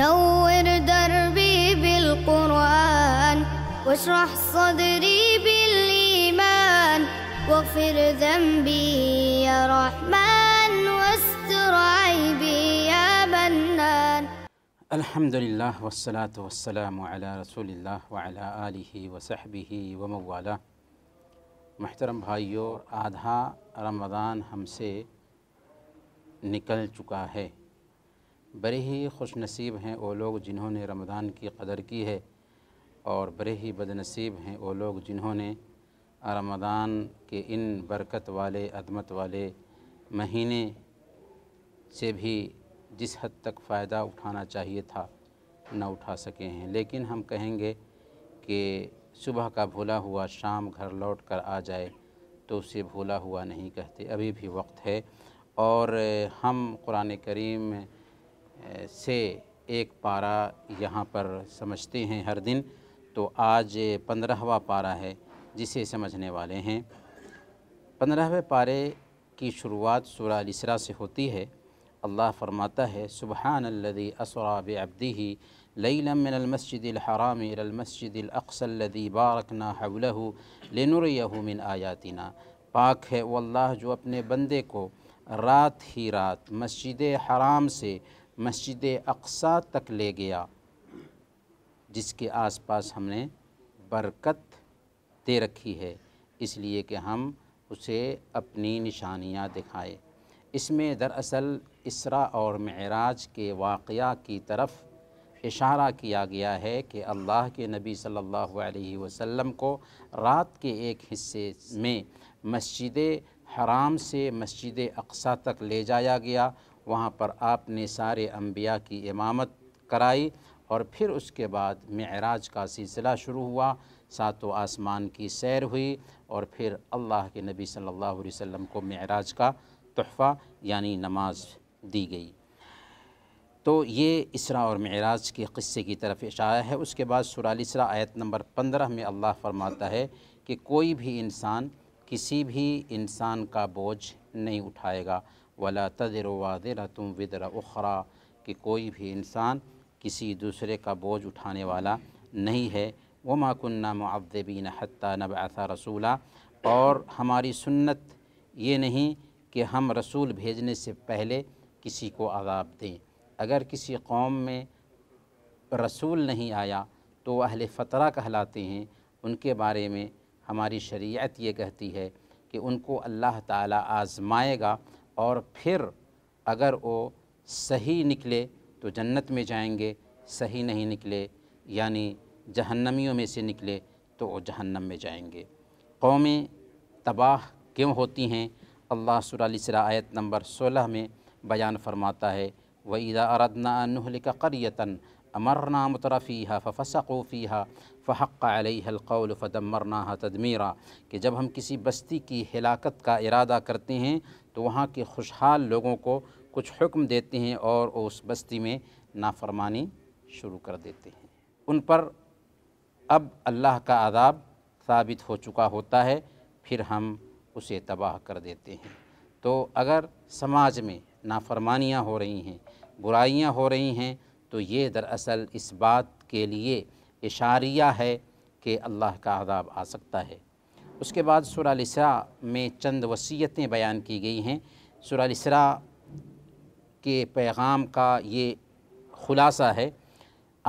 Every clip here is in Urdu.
نور دربي بالقرآن واشرح صدري بالإيمان واغفر ذنبي يا رحمن واستر عيبي يا منان الحمد لله والصلاة والسلام على رسول الله وعلى آله وصحبه وموالاه محترم محترم آدھا رمضان ہم سے نکل چکا ہے بڑے ہی خوش نصیب ہیں وہ لوگ جنہوں نے رمضان کی قدر کی ہے اور بڑے ہی بد نصیب ہیں وہ لوگ جنہوں نے رمضان کے ان برکت والے عدمت والے مہینے سے بھی جس حد تک فائدہ اٹھانا چاہیے تھا نہ اٹھا سکے ہیں لیکن ہم کہیں گے کہ صبح کا بھولا ہوا شام گھر لوٹ کر آ جائے تو اسے بھولا ہوا نہیں کہتے ابھی بھی وقت ہے اور ہم قرآن کریم سے ایک پارا یہاں پر سمجھتے ہیں ہر دن تو آج پندرہواں پارا ہے جسے سمجھنے والے ہیں پندرہویں پارے کی شروعات سورہ شرعرا سے ہوتی ہے اللہ فرماتا ہے سبحان الذي اسرا بعبده ليلا من المسجد الحرام الى المسجد الاقصى الذي باركنا حوله لنريه من آیاتنا پاک ہے وہ اللہ جو اپنے بندے کو رات ہی رات مسجد حرام سے مسجد اقسا تک لے گیا جس کے آس پاس ہم نے برکت دے رکھی ہے اس لیے کہ ہم اسے اپنی نشانیاں دکھائے اس میں دراصل اسرا اور معراج کے واقعہ کی طرف اشارہ کیا گیا ہے کہ اللہ کے نبی صلی اللہ علیہ وسلم کو رات کے ایک حصے میں مسجد حرام سے مسجد اقصا تک لے جایا گیا وہاں پر آپ نے سارے انبیاء کی امامت کرائی اور پھر اس کے بعد معراج کا سلسلہ شروع ہوا سات و آسمان کی سیر ہوئی اور پھر اللہ کے نبی صلی اللہ علیہ وسلم کو معراج کا تحفہ یعنی نماز دی گئی تو یہ اسرا اور معراج کے قصے کی طرف اشارہ ہے اس کے بعد سرالسرا آیت نمبر پندرہ میں اللہ فرماتا ہے کہ کوئی بھی انسان کسی بھی انسان کا بوجھ نہیں اٹھائے گا ولا تذر واضر تم ودر اخرا کہ کوئی بھی انسان کسی دوسرے کا بوجھ اٹھانے والا نہیں ہے وَمَا كُنَّا نہ حَتَّى نَبْعَثَ حتّہ رسولہ اور ہماری سنت یہ نہیں کہ ہم رسول بھیجنے سے پہلے کسی کو عذاب دیں اگر کسی قوم میں رسول نہیں آیا تو وہ اہل فطرہ کہلاتے ہیں ان کے بارے میں ہماری شریعت یہ کہتی ہے کہ ان کو اللہ تعالیٰ آزمائے گا اور پھر اگر وہ صحیح نکلے تو جنت میں جائیں گے صحیح نہیں نکلے یعنی جہنمیوں میں سے نکلے تو وہ جہنم میں جائیں گے قومیں تباہ کیوں ہوتی ہیں اللہ سورہ علیہ آیت نمبر سولہ میں بیان فرماتا ہے وَإِذَا ویدا ردنانہ قَرْيَةً امرنا مترفیہ رفیحہ فسق فحق علیہ القول الفدمر تدمیرہ کہ جب ہم کسی بستی کی ہلاکت کا ارادہ کرتے ہیں تو وہاں کے خوشحال لوگوں کو کچھ حکم دیتے ہیں اور اس بستی میں نافرمانی شروع کر دیتے ہیں ان پر اب اللہ کا عذاب ثابت ہو چکا ہوتا ہے پھر ہم اسے تباہ کر دیتے ہیں تو اگر سماج میں نافرمانیاں ہو رہی ہیں برائیاں ہو رہی ہیں تو یہ دراصل اس بات کے لیے اشاریہ ہے کہ اللہ کا عذاب آ سکتا ہے اس کے بعد سورہ لسرا میں چند وصیتیں بیان کی گئی ہیں سورہ لسرا کے پیغام کا یہ خلاصہ ہے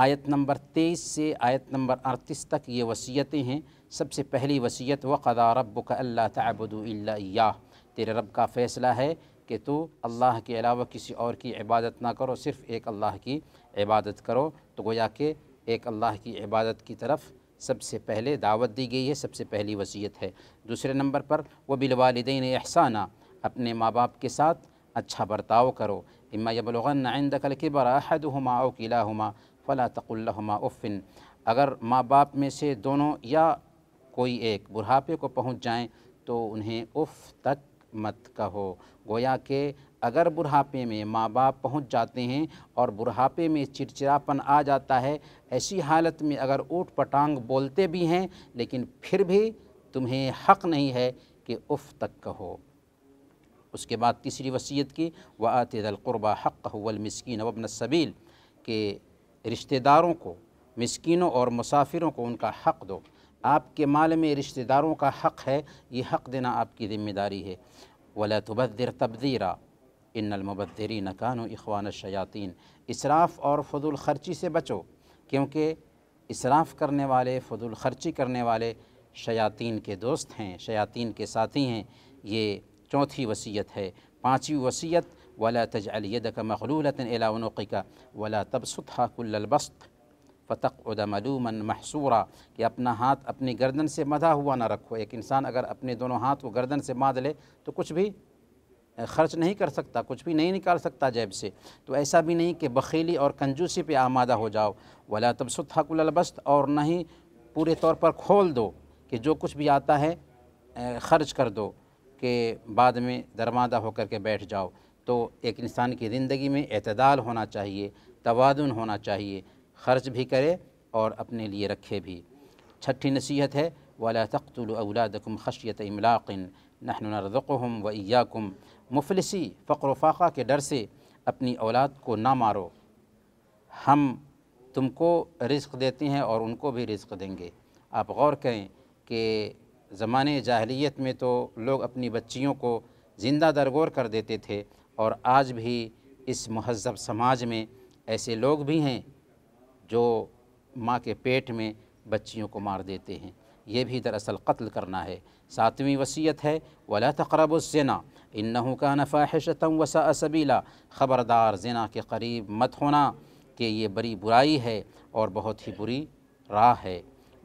آیت نمبر تیئیس سے آیت نمبر اڑتیس تک یہ وصیتیں ہیں سب سے پہلی وصیت و قداربک اللہ تعبود اللّیہ تیرے رب کا فیصلہ ہے کہ تو اللہ کے علاوہ کسی اور کی عبادت نہ کرو صرف ایک اللہ کی عبادت کرو تو گویا کہ ایک اللہ کی عبادت کی طرف سب سے پہلے دعوت دی گئی ہے سب سے پہلی وصیت ہے دوسرے نمبر پر وہ بالوالدین احسانہ اپنے ماں باپ کے ساتھ اچھا برتاؤ کرو اماغََن دقل کے براہد ہما اوقلا ہما فلاق اللہ افن اگر ماں باپ میں سے دونوں یا کوئی ایک بڑھاپے کو پہنچ جائیں تو انہیں اف تک مت کہو گویا کہ اگر بڑھاپے میں ماں باپ پہنچ جاتے ہیں اور بڑھاپے میں چرچراپن آ جاتا ہے ایسی حالت میں اگر اوٹ پٹانگ بولتے بھی ہیں لیکن پھر بھی تمہیں حق نہیں ہے کہ اف تک کہو اس کے بعد تیسری وصیت کی وہ القربہ حق کہ المسکین وبن کہ رشتہ داروں کو مسکینوں اور مسافروں کو ان کا حق دو آپ کے مال میں رشتہ داروں کا حق ہے یہ حق دینا آپ کی ذمہ داری ہے ولا بدر تبدیرہ ان نقان و اخوان الشیاطین اسراف اور فضول خرچی سے بچو کیونکہ اسراف کرنے والے فضول خرچی کرنے والے شیاطین کے دوست ہیں شیاطین کے ساتھی ہیں یہ چوتھی وصیت ہے پانچویں وصیت ولا تج علی دد کا مغلول علونقی کا ولا تب سطح البست فتق ادمعلومن محسورہ کہ اپنا ہاتھ اپنی گردن سے مدھا ہوا نہ رکھو ایک انسان اگر اپنے دونوں ہاتھ کو گردن سے ماد لے تو کچھ بھی خرچ نہیں کر سکتا کچھ بھی نہیں نکال سکتا جیب سے تو ایسا بھی نہیں کہ بخیلی اور کنجوسی پہ آمادہ ہو جاؤ ولا تب ستھ حق البست اور نہ ہی پورے طور پر کھول دو کہ جو کچھ بھی آتا ہے خرچ کر دو کہ بعد میں درمادہ ہو کر کے بیٹھ جاؤ تو ایک انسان کی زندگی میں اعتدال ہونا چاہیے توازن ہونا چاہیے خرچ بھی کرے اور اپنے لیے رکھے بھی چھٹی نصیحت ہے ولا تَقْتُلُ أَوْلَادَكُمْ خَشْيَةَ خشیت املاقن نحن نرزقهم و ایاکم مفلسی فقر و فاقہ کے ڈر سے اپنی اولاد کو نہ مارو ہم تم کو رزق دیتے ہیں اور ان کو بھی رزق دیں گے آپ غور کریں کہ زمانے جاہلیت میں تو لوگ اپنی بچیوں کو زندہ درگور کر دیتے تھے اور آج بھی اس مہذب سماج میں ایسے لوگ بھی ہیں جو ماں کے پیٹ میں بچیوں کو مار دیتے ہیں یہ بھی دراصل قتل کرنا ہے ساتویں وصیت ہے ولا تقرب الینا ان نحو کا نفع ہے وسا اسبیلا خبردار زنا کے قریب مت ہونا کہ یہ بری برائی ہے اور بہت ہی بری راہ ہے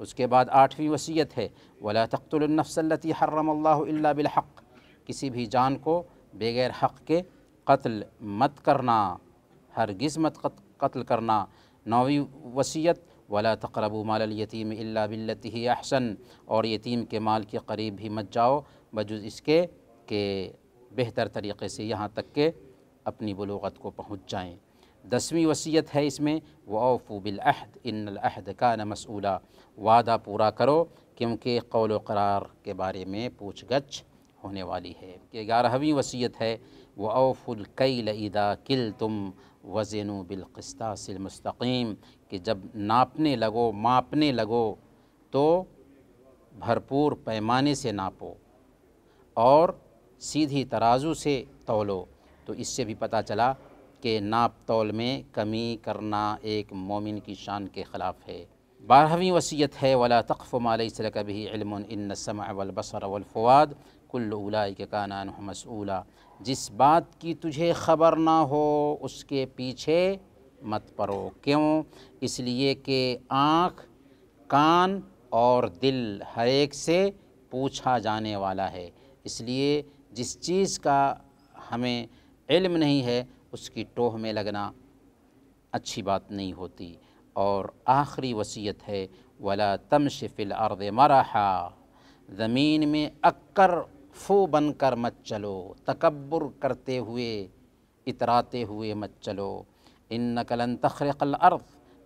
اس کے بعد آٹھویں وصیت ہے ولا تخت النّ صلطی حرم اللہ اللہ بحق کسی بھی جان کو بغیر حق کے قتل مت کرنا ہرگز مت قتل کرنا نویں وصیت وَلَا تقرب مَالَ مال إِلَّا اللہ اَحْسَن احسن اور یتیم کے مال کے قریب بھی مت جاؤ بجز اس کے کہ بہتر طریقے سے یہاں تک کہ اپنی بلوغت کو پہنچ جائیں دسویں وصیت ہے اس میں وَأَوْفُوا بِالْأَحْدِ إِنَّ بالعہد ان العہد کا نَسولہ وعدہ پورا کرو کیونکہ قول و قرار کے بارے میں پوچھ گچھ ہونے والی ہے کہ گیارہویں وصیت ہے وَأَوْفُوا الْكَيْلَ القیلیدا کل تم بِالْقِسْتَاسِ الْمُسْتَقِيمِ کہ جب ناپنے لگو ماپنے لگو تو بھرپور پیمانے سے ناپو اور سیدھی ترازو سے تولو تو اس سے بھی پتہ چلا کہ ناپ تول میں کمی کرنا ایک مومن کی شان کے خلاف ہے بارہویں وصیت ہے ولا تخف مل بھی علم السمع والبصر والفواد کل اولا کے کانانسولا جس بات کی تجھے خبر نہ ہو اس کے پیچھے مت پرو کیوں اس لیے کہ آنکھ کان اور دل ہر ایک سے پوچھا جانے والا ہے اس لیے جس چیز کا ہمیں علم نہیں ہے اس کی ٹوہ میں لگنا اچھی بات نہیں ہوتی اور آخری وصیت ہے ولا فِي الْأَرْضِ مَرَحَا زمین میں اکر فو بن کر مت چلو تکبر کرتے ہوئے اتراتے ہوئے مت چلو ان نقلن تخرق الارض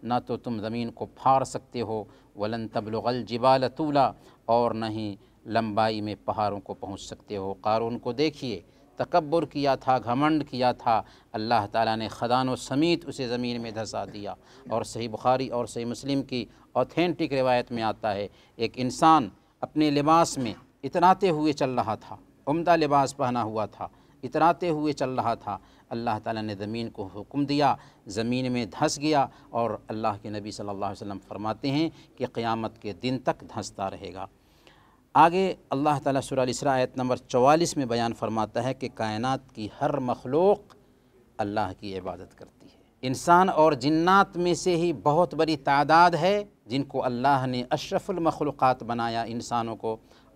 نہ تو تم زمین کو پھاڑ سکتے ہو ولن تبلغ الجبال طولا اور نہ ہی لمبائی میں پہاڑوں کو پہنچ سکتے ہو قارون کو دیکھیے تکبر کیا تھا گھمنڈ کیا تھا اللہ تعالیٰ نے خدان و سمیت اسے زمین میں دھسا دیا اور صحیح بخاری اور صحیح مسلم کی اوتھینٹک روایت میں آتا ہے ایک انسان اپنے لباس میں اتناتے ہوئے چل رہا تھا عمدہ لباس پہنا ہوا تھا اتراتے ہوئے چل رہا تھا اللہ تعالیٰ نے زمین کو حکم دیا زمین میں دھنس گیا اور اللہ کے نبی صلی اللہ علیہ وسلم فرماتے ہیں کہ قیامت کے دن تک دھنستا رہے گا آگے اللہ تعالیٰ سورہ علیہ آیت نمبر چوالیس میں بیان فرماتا ہے کہ کائنات کی ہر مخلوق اللہ کی عبادت کرتی ہے انسان اور جنات میں سے ہی بہت بڑی تعداد ہے جن کو اللہ نے اشرف المخلوقات بنایا انسانوں کو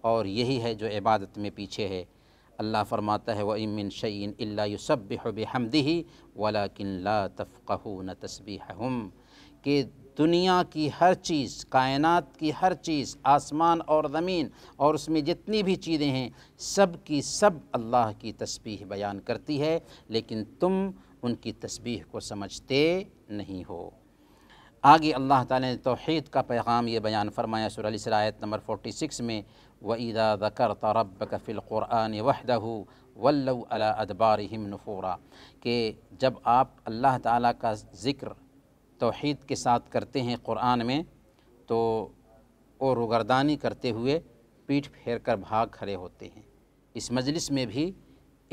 اور یہی ہے جو عبادت میں پیچھے ہے اللہ فرماتا ہے وہ امن شعین اللہ وصبِ بح ہمدہی ولا کلّہ تصبی ہم کہ دنیا کی ہر چیز کائنات کی ہر چیز آسمان اور زمین اور اس میں جتنی بھی چیزیں ہیں سب کی سب اللہ کی تسبیح بیان کرتی ہے لیکن تم ان کی تسبیح کو سمجھتے نہیں ہو آگے اللہ تعالی نے توحید کا پیغام یہ بیان فرمایا سورہ علی آیت نمبر 46 میں وَإِذَا ذَكَرْتَ رَبَّكَ فِي الْقُرْآنِ وَحْدَهُ وَلَّوْ عَلَىٰ أَدْبَارِهِمْ نُفُورًا کہ جب آپ اللہ تعالیٰ کا ذکر توحید کے ساتھ کرتے ہیں قرآن میں تو اور رگردانی کرتے ہوئے پیٹھ پھیر کر بھاگ کھڑے ہوتے ہیں اس مجلس میں بھی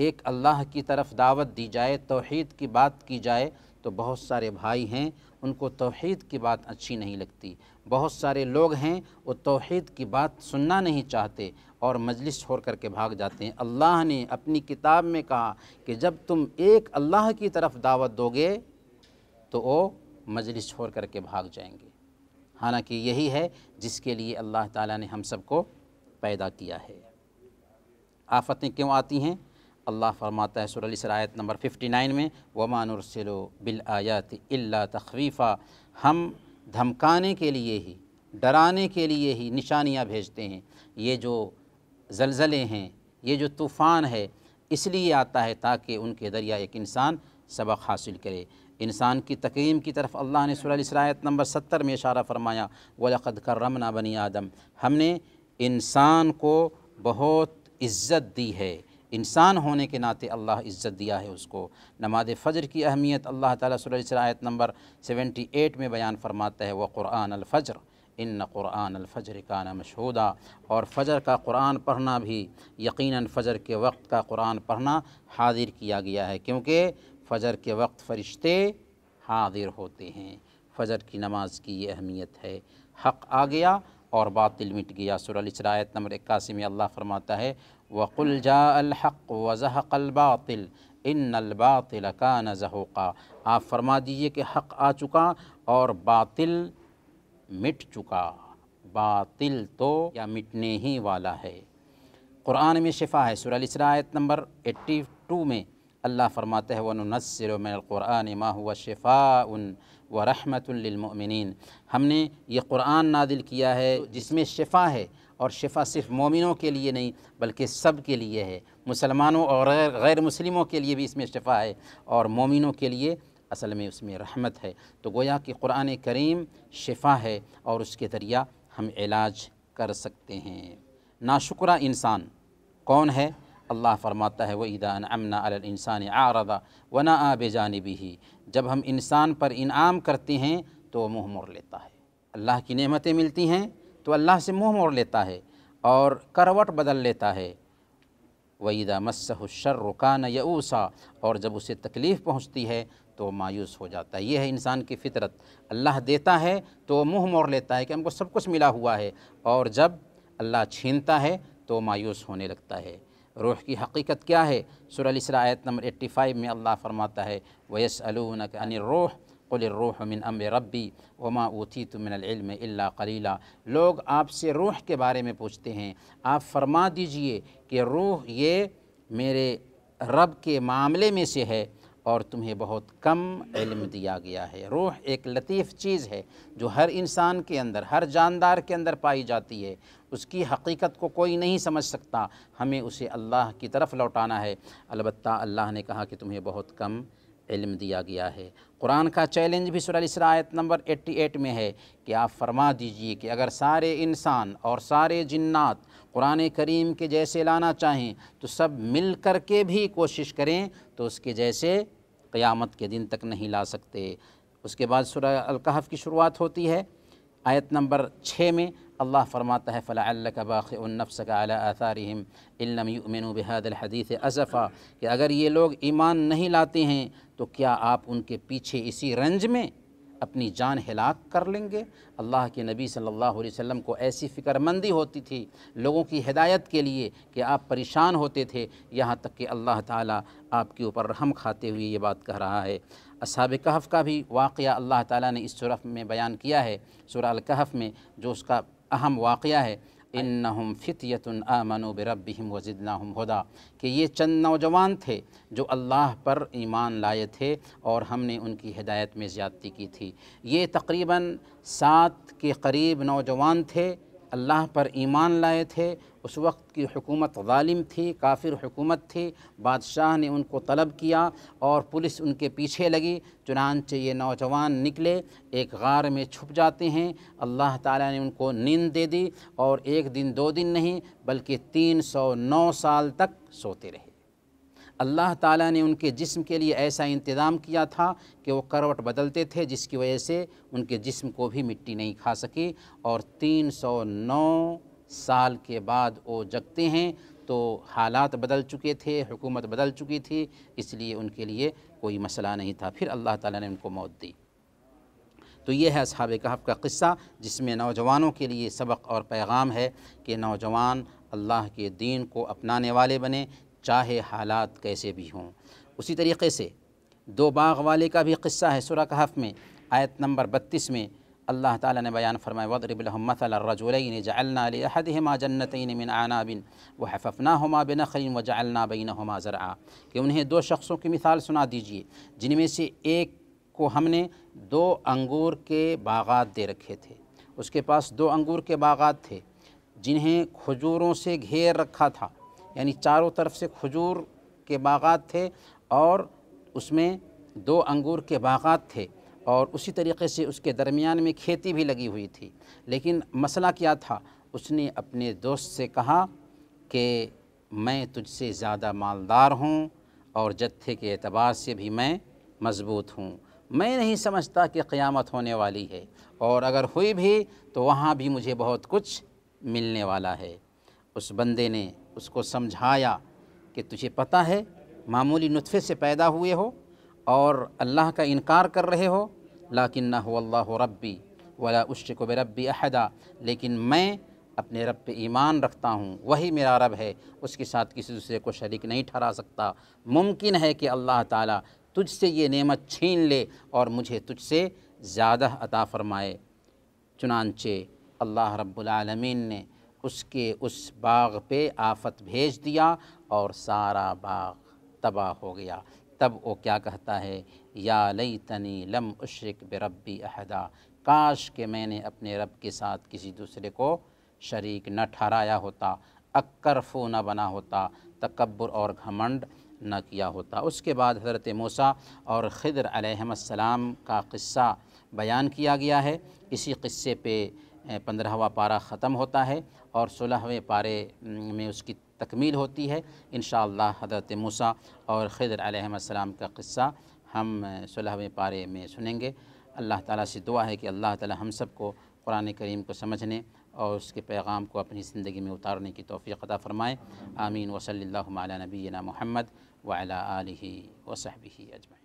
ایک اللہ کی طرف دعوت دی جائے توحید کی بات کی جائے تو بہت سارے بھائی ہیں ان کو توحید کی بات اچھی نہیں لگتی بہت سارے لوگ ہیں وہ توحید کی بات سننا نہیں چاہتے اور مجلس چھوڑ کر کے بھاگ جاتے ہیں اللہ نے اپنی کتاب میں کہا کہ جب تم ایک اللہ کی طرف دعوت دو گے تو وہ مجلس چھوڑ کر کے بھاگ جائیں گے حالانکہ یہی ہے جس کے لیے اللہ تعالیٰ نے ہم سب کو پیدا کیا ہے آفتیں کیوں آتی ہیں اللہ فرماتا ہے سورہ سرایت نمبر 59 میں وما نرسلو بالآیات بلایات اللہ ہم دھمکانے کے لیے ہی ڈرانے کے لیے ہی نشانیاں بھیجتے ہیں یہ جو زلزلے ہیں یہ جو طوفان ہے اس لیے آتا ہے تاکہ ان کے ذریعہ ایک انسان سبق حاصل کرے انسان کی تقیم کی طرف اللہ نے سورہ سرایت نمبر ستر میں اشارہ فرمایا وَلَقَدْ کرمنا بنی آدم ہم نے انسان کو بہت عزت دی ہے انسان ہونے کے ناطے اللہ عزت دیا ہے اس کو نماز فجر کی اہمیت اللہ تعالیٰ صلی اللہ علیہ آیت نمبر سیونٹی ایٹ میں بیان فرماتا ہے وہ قرآن الفجر ان قرآن الفجر کا مشہودہ اور فجر کا قرآن پڑھنا بھی یقیناً فجر کے وقت کا قرآن پڑھنا حاضر کیا گیا ہے کیونکہ فجر کے وقت فرشتے حاضر ہوتے ہیں فجر کی نماز کی یہ اہمیت ہے حق آ گیا اور باطل مٹ گیا الاسراء آیت نمبر اکاسی میں اللہ فرماتا ہے جا الحق وضحق الباطل ان الباطل کا نظہوقا آپ فرما دیجئے کہ حق آ چکا اور باطل مٹ چکا باطل تو یا مٹنے ہی والا ہے قرآن میں شفا ہے سورہ آیت نمبر ایٹی ٹو میں اللہ فرماتے ہے وَنُنَسِّرُ مِنَ الْقُرْآنِ مَا هُوَ شِفَاءٌ وَرَحْمَةٌ لِّلْمُؤْمِنِينَ ہم نے یہ قرآن نادل کیا ہے جس میں شفا ہے اور شفا صرف مومنوں کے لیے نہیں بلکہ سب کے لیے ہے مسلمانوں اور غیر مسلموں کے لیے بھی اس میں شفا ہے اور مومنوں کے لیے اصل میں اس میں رحمت ہے تو گویا کہ قرآن کریم شفا ہے اور اس کے ذریعہ ہم علاج کر سکتے ہیں ناشکرہ انسان کون ہے اللہ فرماتا ہے وہ ایدان امن السان آردا ونا آ بے جانبی جب ہم انسان پر انعام کرتے ہیں تو منہ مر لیتا ہے اللہ کی نعمتیں ملتی ہیں تو اللہ سے منہ موڑ لیتا ہے اور کروٹ بدل لیتا ہے وعیدہ مسح الشر رکان یوسا اور جب اسے تکلیف پہنچتی ہے تو مایوس ہو جاتا ہے یہ ہے انسان کی فطرت اللہ دیتا ہے تو منہ موڑ لیتا ہے کہ ہم کو سب کچھ ملا ہوا ہے اور جب اللہ چھینتا ہے تو مایوس ہونے لگتا ہے روح کی حقیقت کیا ہے سورہ سر آیت نمبر ایٹی فائیو میں اللہ فرماتا ہے ویس عَنِ الرُّوحِ قل الروح من امر ربی وما اوتیت من العلم الا قلیلہ لوگ آپ سے روح کے بارے میں پوچھتے ہیں آپ فرما دیجئے کہ روح یہ میرے رب کے معاملے میں سے ہے اور تمہیں بہت کم علم دیا گیا ہے روح ایک لطیف چیز ہے جو ہر انسان کے اندر ہر جاندار کے اندر پائی جاتی ہے اس کی حقیقت کو کوئی نہیں سمجھ سکتا ہمیں اسے اللہ کی طرف لوٹانا ہے البتہ اللہ نے کہا کہ تمہیں بہت کم علم دیا گیا ہے قرآن کا چیلنج بھی سورہ الاسراء آیت نمبر ایٹی ایٹ میں ہے کہ آپ فرما دیجئے کہ اگر سارے انسان اور سارے جنات قرآن کریم کے جیسے لانا چاہیں تو سب مل کر کے بھی کوشش کریں تو اس کے جیسے قیامت کے دن تک نہیں لا سکتے اس کے بعد سورہ القحف کی شروعات ہوتی ہے آیت نمبر چھ میں اللہ فرماتا ہے فلا اللہ کا باخ النّس کا اعلیٰ الحم علم امین و الحدیث اضفہ کہ اگر یہ لوگ ایمان نہیں لاتے ہیں تو کیا آپ ان کے پیچھے اسی رنج میں اپنی جان ہلاک کر لیں گے اللہ کے نبی صلی اللہ علیہ وسلم کو ایسی فکر مندی ہوتی تھی لوگوں کی ہدایت کے لیے کہ آپ پریشان ہوتے تھے یہاں تک کہ اللہ تعالیٰ آپ کے اوپر رحم کھاتے ہوئے یہ بات کہہ رہا ہے اصحاب کحف کا بھی واقعہ اللہ تعالیٰ نے اس صورف میں بیان کیا ہے سورہ الکحف میں جو اس کا اہم واقعہ ہے انہم فتیت آمنوا بربہم وزدناہم ہدا کہ یہ چند نوجوان تھے جو اللہ پر ایمان لائے تھے اور ہم نے ان کی ہدایت میں زیادتی کی تھی یہ تقریباً سات کے قریب نوجوان تھے اللہ پر ایمان لائے تھے اس وقت کی حکومت ظالم تھی کافر حکومت تھی بادشاہ نے ان کو طلب کیا اور پولیس ان کے پیچھے لگی چنانچہ یہ نوجوان نکلے ایک غار میں چھپ جاتے ہیں اللہ تعالیٰ نے ان کو نیند دے دی اور ایک دن دو دن نہیں بلکہ تین سو نو سال تک سوتے رہے اللہ تعالیٰ نے ان کے جسم کے لیے ایسا انتظام کیا تھا کہ وہ کروٹ بدلتے تھے جس کی وجہ سے ان کے جسم کو بھی مٹی نہیں کھا سکی اور تین سو نو سال کے بعد وہ جگتے ہیں تو حالات بدل چکے تھے حکومت بدل چکی تھی اس لیے ان کے لیے کوئی مسئلہ نہیں تھا پھر اللہ تعالیٰ نے ان کو موت دی تو یہ ہے اصحاب کہف کا قصہ جس میں نوجوانوں کے لیے سبق اور پیغام ہے کہ نوجوان اللہ کے دین کو اپنانے والے بنے چاہے حالات کیسے بھی ہوں اسی طریقے سے دو باغ والے کا بھی قصہ ہے سورہ کہف میں آیت نمبر بتیس میں اللہ تعالیٰ نے بیان فرمائے وَضْرِبْ لَهُمْ مَثَلَ الرَّجُلَيْنِ جَعَلْنَا لِأَحَدِهِمَا جَنَّتَيْنِ مِنْ عَنَابٍ وَحَفَفْنَاهُمَا بِنَخْلٍ وَجَعَلْنَا بَيْنَهُمَا زَرْعَا کہ انہیں دو شخصوں کی مثال سنا دیجیے جن میں سے ایک کو ہم نے دو انگور کے باغات دے رکھے تھے اس کے پاس دو انگور کے باغات تھے جنہیں کھجوروں سے گھیر رکھا تھا یعنی چاروں طرف سے کھجور کے باغات تھے اور اس میں دو انگور کے باغات تھے اور اسی طریقے سے اس کے درمیان میں کھیتی بھی لگی ہوئی تھی لیکن مسئلہ کیا تھا اس نے اپنے دوست سے کہا کہ میں تجھ سے زیادہ مالدار ہوں اور جتھے کے اعتبار سے بھی میں مضبوط ہوں میں نہیں سمجھتا کہ قیامت ہونے والی ہے اور اگر ہوئی بھی تو وہاں بھی مجھے بہت کچھ ملنے والا ہے اس بندے نے اس کو سمجھایا کہ تجھے پتہ ہے معمولی نطفے سے پیدا ہوئے ہو اور اللہ کا انکار کر رہے ہو لاکنہ اللہ ربی ولا اشر کو بے ربی عہدہ لیکن میں اپنے رب پہ ایمان رکھتا ہوں وہی میرا رب ہے اس کے ساتھ کسی دوسرے کو شریک نہیں ٹھہرا سکتا ممکن ہے کہ اللہ تعالیٰ تجھ سے یہ نعمت چھین لے اور مجھے تجھ سے زیادہ عطا فرمائے چنانچہ اللہ رب العالمین نے اس کے اس باغ پہ آفت بھیج دیا اور سارا باغ تباہ ہو گیا تب وہ کیا کہتا ہے یا لئی تنی لم اشرک بربی احدا کاش کہ میں نے اپنے رب کے ساتھ کسی دوسرے کو شریک نہ ٹھہرایا ہوتا اکرفو فو نہ بنا ہوتا تکبر اور گھمنڈ نہ کیا ہوتا اس کے بعد حضرت موسیٰ اور خضر علیہم السلام کا قصہ بیان کیا گیا ہے اسی قصے پہ پندرہواں پارہ ختم ہوتا ہے اور سولہویں پارے میں اس کی تکمیل ہوتی ہے انشاءاللہ حضرت موسیٰ اور خضر علیہم السلام کا قصہ ہم صلیح پارے میں سنیں گے اللہ تعالیٰ سے دعا ہے کہ اللہ تعالیٰ ہم سب کو قرآن کریم کو سمجھنے اور اس کے پیغام کو اپنی زندگی میں اتارنے کی توفیق عطا فرمائے آمین وصلی اللہ علیہ نبینا محمد و آلہ وصحبہ اجمعین